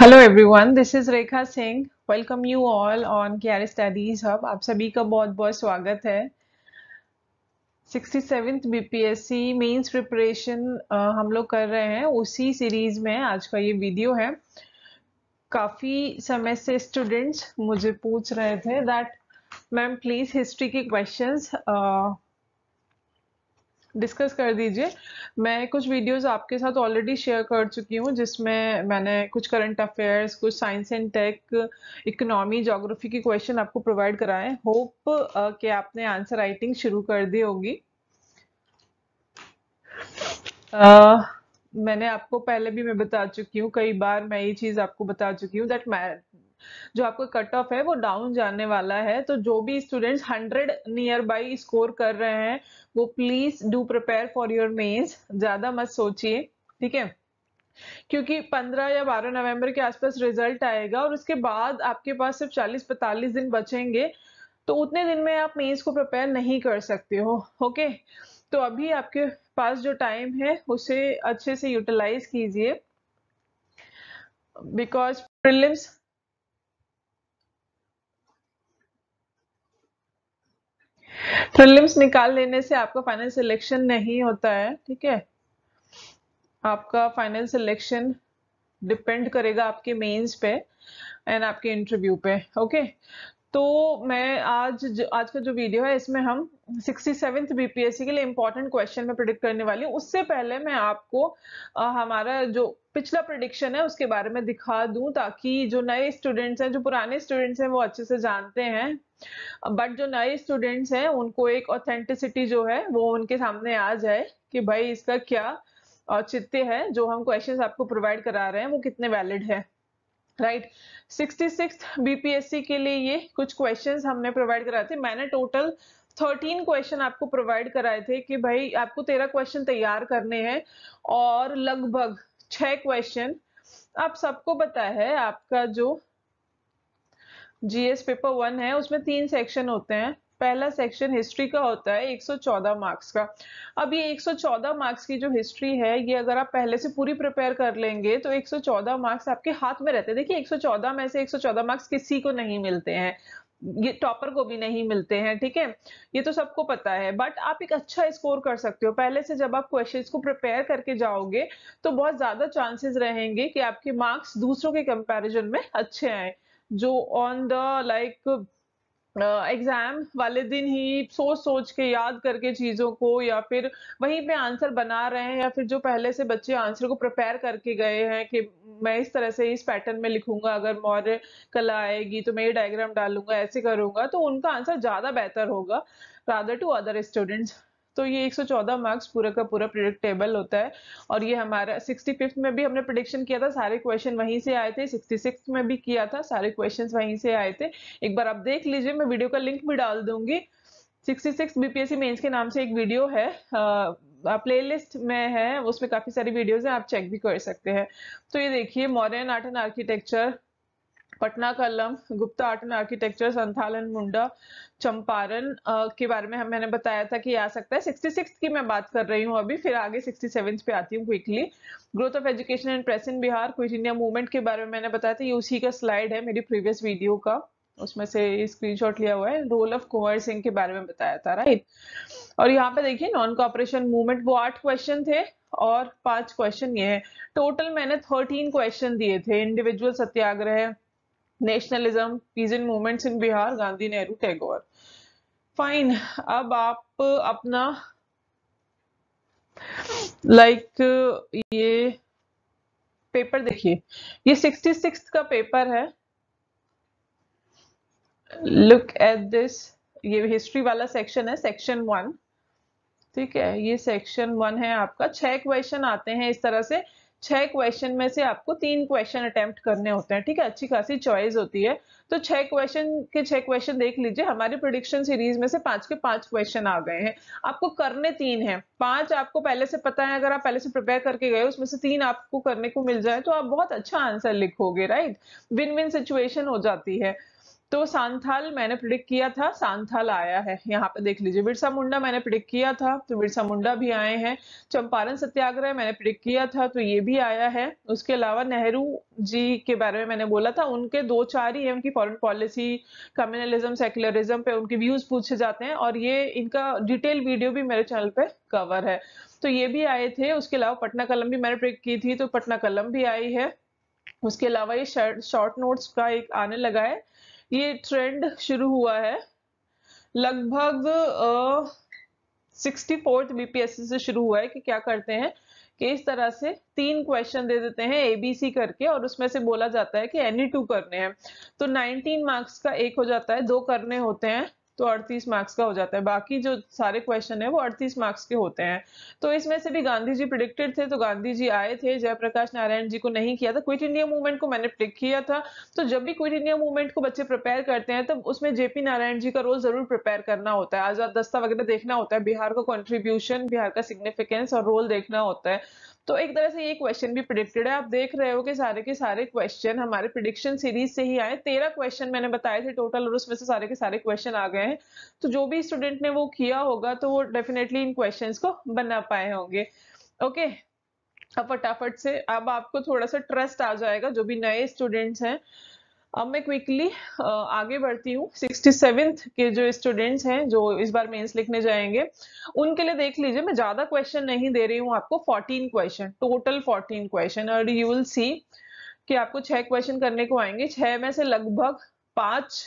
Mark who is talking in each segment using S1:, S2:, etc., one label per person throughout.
S1: hello everyone this is Rekha Singh welcome you all on care studies hub आप सभी का बहुत बहुत स्वागत है sixty seventh BPSC mains preparation हम लोग कर रहे हैं उसी सीरीज में आज का ये वीडियो है काफ़ी समय से स्टूडेंट्स मुझे पूछ रहे थे दैट मैम प्लीज़ हिस्ट्री के क्वेश्चंस डिस्कस कर दीजिए मैं कुछ वीडियोस आपके साथ ऑलरेडी शेयर कर चुकी हूँ जिसमें मैंने कुछ करंट अफेयर्स कुछ science and tech economy geography के क्वेश्चन आपको प्रोवाइड कराएं होप uh, कि आपने आंसर राइटिंग शुरू कर दी होगी uh, मैंने आपको पहले भी मैं बता चुकी हूँ कई बार मैं ये चीज़ आपको बता चुकी हूँ दैट जो आपका कट ऑफ है वो डाउन जाने वाला है तो जो भी students hundred near by score कर रहे हैं वो please do prepare for your mains ज्यादा मत सोचिए ठीक है क्योंकि 15 या 12 नवंबर के आसपास रिजल्ट आएगा और उसके बाद आपके पास सिर्फ 40-45 दिन बचेंगे तो उतने दिन में आप मेंस को प्रिपेयर नहीं कर सकते हो ओके तो अभी आपके पास जो टाइम है उसे अच्छे से यूटिलाइज कीजिए बिकॉज प्रिलिम्स प्रिलिम्स तो निकाल लेने से आपका फाइनल सिलेक्शन नहीं होता है ठीक है आपका फाइनल सिलेक्शन डिपेंड करेगा आपके मेंस पे एंड आपके इंटरव्यू पे ओके तो मैं आज आज का जो वीडियो है इसमें हम सिक्सटी सेवेंथ बीपीएससी के लिए इम्पोर्टेंट क्वेश्चन में प्रिडिक्ट करने वाली हूँ उससे पहले मैं आपको आ, हमारा जो पिछला प्रिडिक्शन है उसके बारे में दिखा दूं ताकि जो नए स्टूडेंट्स हैं जो पुराने स्टूडेंट्स हैं वो अच्छे से जानते हैं बट जो नए स्टूडेंट्स हैं उनको एक ऑथेंटिसिटी जो है वो उनके सामने आ जाए कि भाई इसका क्या औचित्य है जो हम क्वेश्चन आपको प्रोवाइड करा रहे हैं वो कितने वैलिड है राइट सिक्सटी सिक्स बीपीएससी के लिए ये कुछ क्वेश्चंस हमने प्रोवाइड कराए थे मैंने टोटल थर्टीन क्वेश्चन आपको प्रोवाइड कराए थे कि भाई आपको तेरह क्वेश्चन तैयार करने हैं और लगभग छह क्वेश्चन आप सबको पता है आपका जो जीएस पेपर वन है उसमें तीन सेक्शन होते हैं पहला सेक्शन हिस्ट्री का होता है 114 मार्क्स का अब ये 114 मार्क्स की जो हिस्ट्री है ये अगर आप पहले से पूरी प्रिपेयर कर लेंगे तो 114 मार्क्स आपके हाथ में रहते हैं देखिए 114 में से 114 मार्क्स किसी को नहीं मिलते हैं ये टॉपर को भी नहीं मिलते हैं ठीक है ये तो सबको पता है बट आप एक अच्छा स्कोर कर सकते हो पहले से जब आप क्वेश्चन को प्रिपेयर करके जाओगे तो बहुत ज्यादा चांसेस रहेंगे कि आपके मार्क्स दूसरों के कंपैरिजन में अच्छे आए जो ऑन द लाइक एग्ज़ाम वाले दिन ही सोच सोच के याद करके चीज़ों को या फिर वहीं पे आंसर बना रहे हैं या फिर जो पहले से बच्चे आंसर को प्रिपेयर करके गए हैं कि मैं इस तरह से इस पैटर्न में लिखूंगा अगर मौर्य कला आएगी तो मैं ये डायग्राम डालूंगा ऐसे करूंगा तो उनका आंसर ज़्यादा बेहतर होगा रादर टू अदर स्टूडेंट्स तो ये 114 मार्क्स पूरा का पूरा प्रिडिक्टेबल होता है और ये हमारा सिक्सटी में भी हमने प्रिडिक्शन किया था सारे क्वेश्चन वहीं से आए थे सिक्सटी में भी किया था सारे क्वेश्चन वहीं से आए थे एक बार आप देख लीजिए मैं वीडियो का लिंक भी डाल दूंगी 66 बीपीएससी मेंस के नाम से एक वीडियो है प्ले लिस्ट में है उसमें काफ़ी सारी वीडियोज हैं आप चेक भी कर सकते हैं तो ये देखिए modern art and architecture Patna Kalam Gupta art and architecture संथालन मुंडा चंपारण के बारे में हम मैंने बताया था कि आ सकता है सिक्सटी सिक्स की मैं बात कर रही हूँ अभी फिर आगे सिक्सटी पे आती हूँ quickly growth of education and press in Bihar quit India movement के बारे में मैंने बताया था ये उसी का स्लाइड है मेरी प्रीवियस वीडियो का उसमें से स्क्रीनशॉट लिया हुआ है रोल ऑफ कुंवर सिंह के बारे में बताया था राइट और यहाँ पे देखिए नॉन कॉपरेशन मूवमेंट वो आठ क्वेश्चन थे और पांच क्वेश्चन ये है टोटल मैंने थर्टीन क्वेश्चन दिए थे individual satyagraha nationalism peasant movements in Bihar Gandhi Nehru Tagore fine अब आप अपना लाइक like, ये पेपर देखिए ये सिक्सटी सिक्स का पेपर है लुक एट दिस ये हिस्ट्री वाला सेक्शन है सेक्शन वन ठीक है ये सेक्शन वन है आपका छह क्वेश्चन आते हैं इस तरह से छह क्वेश्चन में से आपको तीन क्वेश्चन अटेम्प्ट करने होते हैं ठीक है अच्छी खासी चॉइस होती है तो छह क्वेश्चन के छह क्वेश्चन देख लीजिए हमारे प्रोडिक्शन सीरीज में से पांच के पांच क्वेश्चन आ गए हैं आपको करने तीन हैं पांच आपको पहले से पता है अगर आप पहले से प्रिपेयर करके गए उसमें से तीन आपको करने को मिल जाए तो आप बहुत अच्छा आंसर लिखोगे राइट विन विन सिचुएशन हो जाती है तो सांथाल मैंने प्रिडिक्ट किया था सांथाल आया है यहाँ पे देख लीजिए बिरसा मुंडा मैंने प्रिडिक्ट किया था तो बिरसा मुंडा भी आए हैं चंपारण सत्याग्रह मैंने प्रिडिक्ट किया था तो ये भी आया है उसके अलावा नेहरू जी के बारे में मैंने बोला था उनके दो चार ही है उनकी फॉरेन पॉलिसी कम्युनलिज्म सेक्युलरिज्म पे उनके व्यूज पूछे जाते हैं और ये इनका डिटेल वीडियो भी मेरे चैनल पे कवर है तो ये भी आए थे उसके अलावा पटना कलम भी मैंने प्रिडिक्ट की थी तो पटना कलम भी आई है उसके अलावा ये शॉर्ट नोट्स का एक आने लगा है ये ट्रेंड शुरू हुआ है लगभग सिक्सटी फोर्थ बीपीएससी से शुरू हुआ है कि क्या करते हैं कि इस तरह से तीन क्वेश्चन दे देते हैं एबीसी करके और उसमें से बोला जाता है कि एनी टू करने हैं तो 19 मार्क्स का एक हो जाता है दो करने होते हैं तो 38 मार्क्स का हो जाता है बाकी जो सारे क्वेश्चन है वो 38 मार्क्स के होते हैं तो इसमें से भी गांधी जी प्रिडिक्टेड थे तो गांधी जी आए थे जयप्रकाश नारायण जी को नहीं किया था क्विट इंडिया मूवमेंट को मैंने पिक किया था तो जब भी क्विट इंडिया मूवमेंट को बच्चे प्रिपेयर करते हैं तब तो उसमें जेपी नारायण जी का रोल जरूर प्रिपेयर करना होता है आजाद दस्ता वगैरह देखना होता है बिहार का कॉन्ट्रीब्यूशन बिहार का सिग्निफिकेंस और रोल देखना होता है तो एक तरह से ये क्वेश्चन भी प्रिडिक्टेड है आप देख रहे हो कि सारे के सारे क्वेश्चन हमारे प्रिडिक्शन सीरीज से ही आए तेरह क्वेश्चन मैंने बताए थे टोटल और उसमें से सारे के सारे क्वेश्चन आ गए हैं तो जो भी स्टूडेंट ने वो किया होगा तो वो डेफिनेटली इन क्वेश्चन को बना पाए होंगे ओके अब फटाफट से अब आपको थोड़ा सा ट्रस्ट आ जाएगा जो भी नए स्टूडेंट्स हैं अब मैं क्विकली आगे बढ़ती हूँ सिक्सटी सेवेंथ के जो स्टूडेंट्स हैं जो इस बार मेंस लिखने जाएंगे उनके लिए देख लीजिए मैं ज़्यादा क्वेश्चन नहीं दे रही हूँ आपको fourteen question total fourteen question और यू विल सी कि आपको छह क्वेश्चन करने को आएंगे छह में से लगभग पांच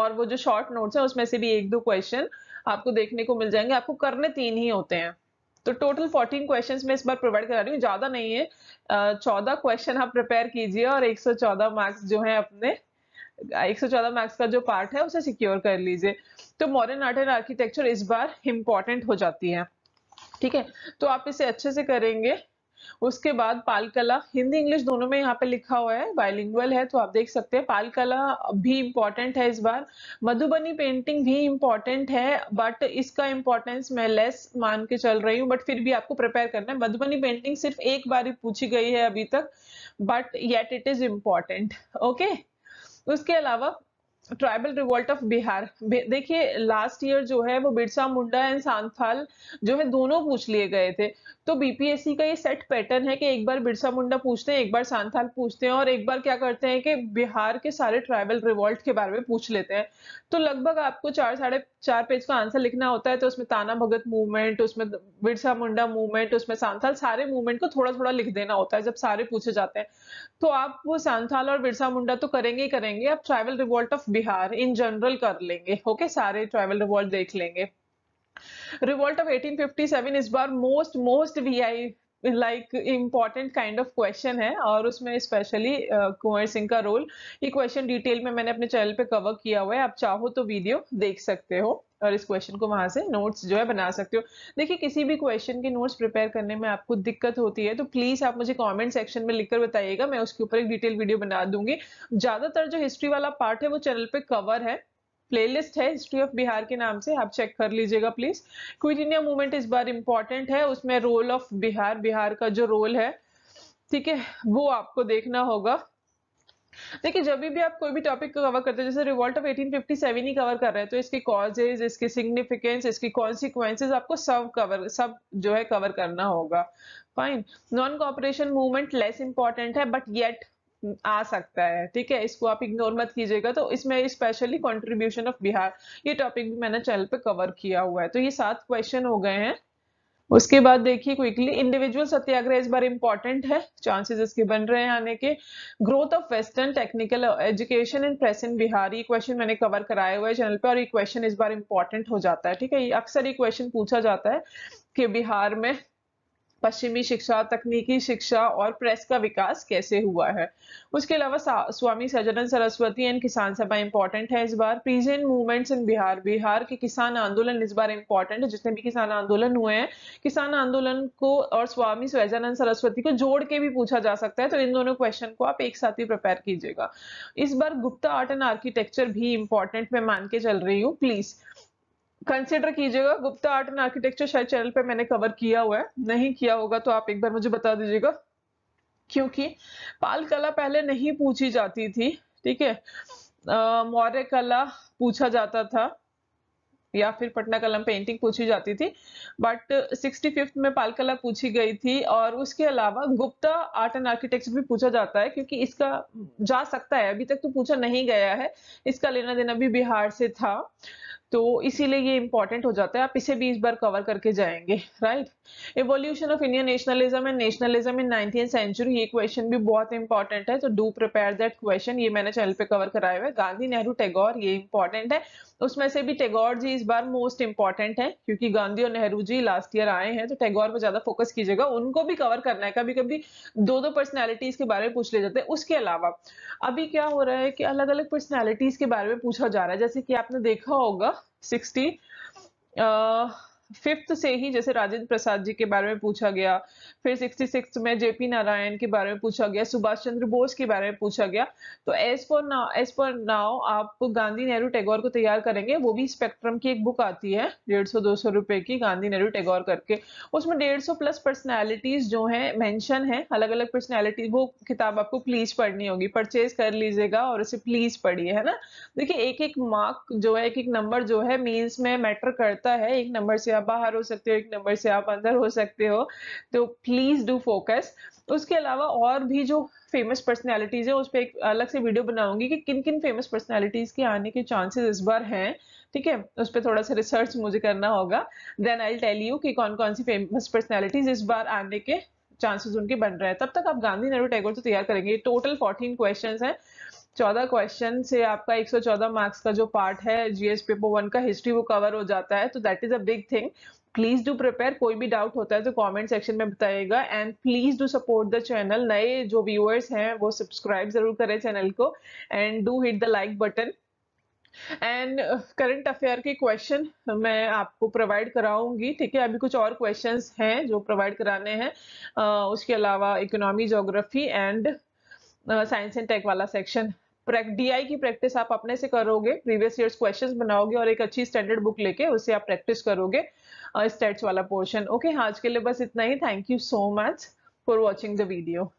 S1: और वो जो शॉर्ट नोट्स हैं उसमें से भी एक दो क्वेश्चन आपको देखने को मिल जाएंगे आपको करने तीन ही होते हैं तो टोटल 14 क्वेश्चंस मैं इस बार प्रोवाइड करा रही हूँ ज्यादा नहीं है चौदह क्वेश्चन आप प्रिपेयर कीजिए और 114 मार्क्स जो है अपने 114 मार्क्स का जो पार्ट है उसे सिक्योर कर लीजिए तो मॉडर्न आर्ट एंड आर्किटेक्चर इस बार इम्पॉर्टेंट हो जाती है ठीक है तो आप इसे अच्छे से करेंगे उसके बाद पालकला हिंदी इंग्लिश दोनों में यहाँ पे लिखा हुआ है बायलिंगुअल है तो आप देख सकते हैं पालकला भी इम्पोर्टेंट है इस बार मधुबनी पेंटिंग भी इम्पोर्टेंट है बट इसका इम्पोर्टेंस मैं लेस मान के चल रही हूँ बट फिर भी आपको प्रिपेयर करना है मधुबनी पेंटिंग सिर्फ एक बार ही पूछी गई है अभी तक but yet it is important okay उसके अलावा ट्राइबल रिवोल्ट ऑफ बिहार देखिए लास्ट ईयर जो है वो बिरसा मुंडा एंड सांथाल जो है दोनों पूछ लिए गए थे तो बीपीएससी का ये सेट पैटर्न है कि एक बार बिरसा मुंडा पूछते हैं एक बार सांथाल पूछते हैं और एक बार क्या करते हैं कि बिहार के सारे ट्राइबल रिवोल्ट के बारे में पूछ लेते हैं तो लगभग आपको चार साढ़े चार पेज का आंसर लिखना होता है तो उसमें ताना भगत मूवमेंट उसमें बिरसा मुंडा मूवमेंट उसमें सांथाल सारे मूवमेंट को थोड़ा थोड़ा लिख देना होता है जब सारे पूछे जाते हैं तो आप वो सांथाल और बिरसा मुंडा तो करेंगे ही करेंगे आप tribal revolt of Bihar in general कर लेंगे ओके सारे ट्राइबल रिवॉल्ट देख लेंगे रिवॉल्ट ऑफ 1857 इस बार most most very like important kind of question है और उसमें स्पेशली कुंवर सिंह का रोल ये क्वेश्चन डिटेल में मैंने अपने चैनल पे कवर किया हुआ है आप चाहो तो वीडियो देख सकते हो और इस क्वेश्चन को वहां से नोट्स जो है बना सकते हो देखिए किसी भी क्वेश्चन के नोट्स प्रिपेयर करने में आपको दिक्कत होती है तो प्लीज़ आप मुझे कमेंट सेक्शन में लिखकर बताइएगा मैं उसके ऊपर एक डिटेल वीडियो बना दूंगी ज़्यादातर जो हिस्ट्री वाला पार्ट है वो चैनल पे कवर है प्लेलिस्ट है हिस्ट्री ऑफ बिहार के नाम से आप चेक कर लीजिएगा प्लीज़ क्विट इंडिया मूवमेंट इस बार इंपॉर्टेंट है उसमें रोल ऑफ बिहार बिहार का जो रोल है ठीक है वो आपको देखना होगा देखिए जब भी आप कोई भी टॉपिक को कवर करते हैं जैसे रिवॉल्ट ऑफ 1857 ही कवर कर रहे हैं तो इसके कॉजेज इसके सिग्निफिकेंस इसकी कॉन्सिक्वेंसेज आपको सब कवर सब जो है कवर करना होगा fine non cooperation movement less important है बट येट आ सकता है ठीक है इसको आप इग्नोर मत कीजिएगा तो इसमें स्पेशली कॉन्ट्रीब्यूशन ऑफ बिहार ये टॉपिक भी मैंने चैनल पे कवर किया हुआ है तो ये सात क्वेश्चन हो गए हैं उसके बाद देखिए क्विकली इंडिविजुअल सत्याग्रह इस बार इंपॉर्टेंट है चांसेस इसके बन रहे हैं आने के growth of western technical education in press in Bihar ये क्वेश्चन मैंने कवर कराया हुआ है चैनल पे और ये क्वेश्चन इस बार इंपॉर्टेंट हो जाता है ठीक है अक्सर ये क्वेश्चन पूछा जाता है कि बिहार में पश्चिमी शिक्षा तकनीकी शिक्षा और प्रेस का विकास कैसे हुआ है उसके अलावा स्वामी सजनन सरस्वती एंड किसान सभा इंपॉर्टेंट है इस बार peasant movements in Bihar Bihar के किसान आंदोलन इस बार इंपॉर्टेंट है जितने भी किसान आंदोलन हुए हैं किसान आंदोलन को और स्वामी सजनन सरस्वती को जोड़ के भी पूछा जा सकता है तो इन दोनों क्वेश्चन को आप एक साथ ही प्रिपेयर कीजिएगा इस बार गुप्ता आर्ट एंड आर्किटेक्चर भी इंपॉर्टेंट मैं मान के चल रही हूँ प्लीज कंसिडर कीजिएगा गुप्ता आर्ट एंड आर्किटेक्चर शायद चैनल पे मैंने कवर किया हुआ है नहीं किया होगा तो आप एक बार मुझे बता दीजिएगा क्योंकि पाल कला पहले नहीं पूछी जाती थी ठीक है मौर्य कला पूछा जाता था या फिर पटना कलम पेंटिंग पूछी जाती थी बट सिक्सटी फिफ्थ में पालकला पूछी गई थी और उसके अलावा गुप्ता आर्ट एंड आर्किटेक्चर भी पूछा जाता है क्योंकि इसका जा सकता है अभी तक तो पूछा नहीं गया है इसका लेना देना भी बिहार से था तो इसीलिए ये इंपॉर्टेंट हो जाता है आप इसे भी इस बार कवर करके जाएंगे right evolution of Indian nationalism and nationalism in nineteen century ये क्वेश्चन भी बहुत इंपॉर्टेंट है तो डू प्रिपेयर दैट क्वेश्चन ये मैंने चैनल पे कवर कराया हुआ है गांधी नेहरू टैगोर ये इंपॉर्टेंट है उसमें से भी टैगोर जी इस बार मोस्ट इंपॉर्टेंट है क्योंकि गांधी और नेहरू जी लास्ट ईयर आए हैं तो टैगोर पर ज्यादा फोकस कीजिएगा उनको भी कवर करना है कभी कभी दो दो पर्सनैलिटीज के बारे में पूछ ले जाते हैं उसके अलावा अभी क्या हो रहा है कि अलग अलग पर्सनैलिटीज के बारे में पूछा जा रहा है जैसे कि आपने देखा होगा 60 uh, फिफ्थ से ही जैसे राजेंद्र प्रसाद जी के बारे में पूछा गया फिर सिक्सटी सिक्स में जेपी नारायण के बारे में पूछा गया सुभाष चंद्र बोस के बारे में पूछा गया तो as for now as for now आप गांधी नेहरू टैगोर को तैयार करेंगे वो भी स्पेक्ट्रम की एक बुक आती है डेढ़ सौ दो सौ रुपए की गांधी नेहरू टैगोर करके उसमें डेढ़ सौ प्लस पर्सनैलिटीज जो है मैंशन है अलग अलग पर्सनैलिटी वो किताब आपको प्लीज पढ़नी होगी परचेज कर लीजिएगा और उसे प्लीज पढ़िए है ना देखिए एक एक मार्क जो है एक एक नंबर जो है मीन्स में मैटर करता है एक नंबर से आप आप बाहर हो सकते हो एक नंबर से आप अंदर हो सकते हो तो प्लीज़ डू फोकस उसके अलावा और भी जो फेमस पर्सनैलिटीज़ है उस पर एक अलग से वीडियो बनाऊंगी कि किन किन फेमस पर्सनैलिटीज़ के आने के चांसेस इस बार हैं ठीक है उस पर थोड़ा सा रिसर्च मुझे करना होगा देन आई टेल यू कि कौन कौन सी फेमस पर्सनैलिटीज़ इस बार आने के चांसेस उनके बन रहे हैं तब तक आप गांधी नेहरू टैगोर तो तैयार करेंगे टोटल फोर्टीन क्वेश्चन हैं चौदह क्वेश्चन से आपका 114 मार्क्स का जो पार्ट है जीएस पेपर वन का हिस्ट्री वो कवर हो जाता है तो that is a big thing please do prepare कोई भी डाउट होता है तो कमेंट सेक्शन में बताइएगा and please do support the channel नए जो व्यूअर्स हैं वो सब्सक्राइब जरूर करें चैनल को and do hit the like button and current affair के क्वेश्चन मैं आपको प्रोवाइड कराऊंगी ठीक है अभी कुछ और क्वेश्चंस हैं जो प्रोवाइड कराने हैं uh, उसके अलावा economy geography and science and tech वाला सेक्शन डीआई की प्रैक्टिस आप अपने से करोगे प्रीवियस ईयर्स क्वेश्चंस बनाओगे और एक अच्छी स्टैंडर्ड बुक लेके उससे आप प्रैक्टिस करोगे स्टेट्स वाला पोर्शन ओके आज के लिए बस इतना ही thank you so much for watching the video